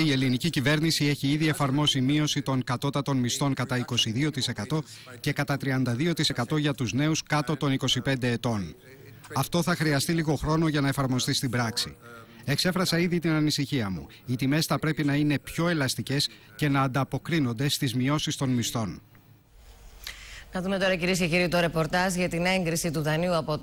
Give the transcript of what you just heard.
η ελληνική κυβέρνηση έχει ήδη εφαρμόσει μείωση των κατώτατων μισθών κατά 22% και κατά 32% για τους νέους κάτω των 25 ετών. Αυτό θα χρειαστεί λίγο χρόνο για να εφαρμοστεί στην πράξη. Εξέφρασα ήδη την ανησυχία μου. Οι τιμές θα πρέπει να είναι πιο ελαστικές και να ανταποκρίνονται στις μειώσεις των μισθών. Να δούμε τώρα κυρίες και κύριοι το ρεπορτάζ για την έγκριση του δανείου από το.